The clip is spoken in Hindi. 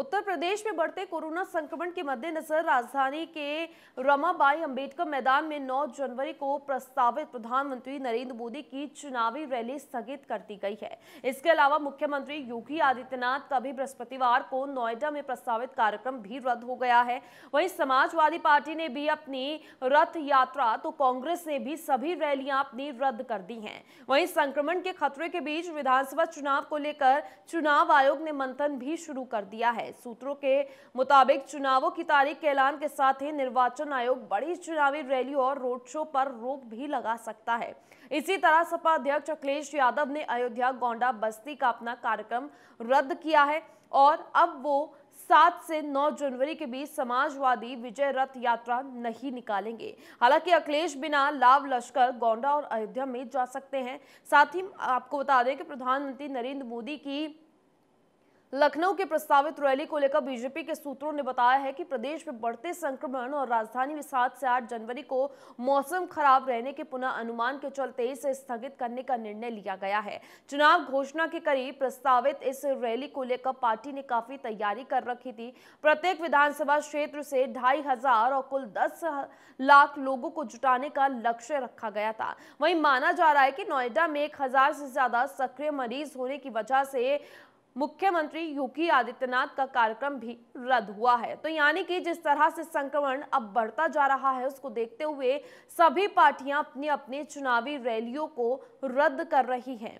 उत्तर प्रदेश में बढ़ते कोरोना संक्रमण के मद्देनजर राजधानी के रमाबाई अंबेडकर मैदान में 9 जनवरी को प्रस्तावित प्रधानमंत्री नरेंद्र मोदी की चुनावी रैली स्थगित कर दी गई है इसके अलावा मुख्यमंत्री योगी आदित्यनाथ का भी बृहस्पतिवार को नोएडा में प्रस्तावित कार्यक्रम भी रद्द हो गया है वही समाजवादी पार्टी ने भी अपनी रथ यात्रा तो कांग्रेस ने भी सभी रैलियां अपनी रद्द कर दी है वही संक्रमण के खतरे के बीच विधानसभा चुनाव को लेकर चुनाव आयोग ने मंथन भी शुरू कर दिया है है सूत्रों के मुताबिक चुनावों की तारीख के ऐलान के साथ ही निर्वाचन आयोग बड़ी चुनावी रैली और रोड शो पर रोक भी लगा सकता है इसी तरह सपा अध्यक्ष अखिलेश यादव ने अयोध्या गोंडा बस्ती का अपना कार्यक्रम रद्द किया है और अब वो सात से नौ जनवरी के बीच समाजवादी विजय रथ यात्रा नहीं निकालेंगे हालांकि अखिलेश बिना लाभ लश्कर गोंडा और अयोध्या में जा सकते हैं साथ ही आपको बता दें कि प्रधानमंत्री नरेंद्र मोदी की लखनऊ के प्रस्तावित रैली को लेकर बीजेपी के सूत्रों ने बताया है कि प्रदेश में बढ़ते संक्रमण और राजधानी में सात से आठ जनवरी को मौसम खराब रहने के पुनः अनुमान के चलते इसे स्थगित करने का निर्णय लिया गया है चुनाव घोषणा के करीब प्रस्तावित इस रैली को लेकर पार्टी ने काफी तैयारी कर रखी थी प्रत्येक विधानसभा क्षेत्र से ढाई हजार और कुल दस लाख लोगों को जुटाने का लक्ष्य रखा गया था वही माना जा रहा है की नोएडा में एक से ज्यादा सक्रिय मरीज होने की वजह से मुख्यमंत्री योगी आदित्यनाथ का कार्यक्रम भी रद्द हुआ है तो यानी कि जिस तरह से संक्रमण अब बढ़ता जा रहा है उसको देखते हुए सभी पार्टियां अपनी अपनी चुनावी रैलियों को रद्द कर रही हैं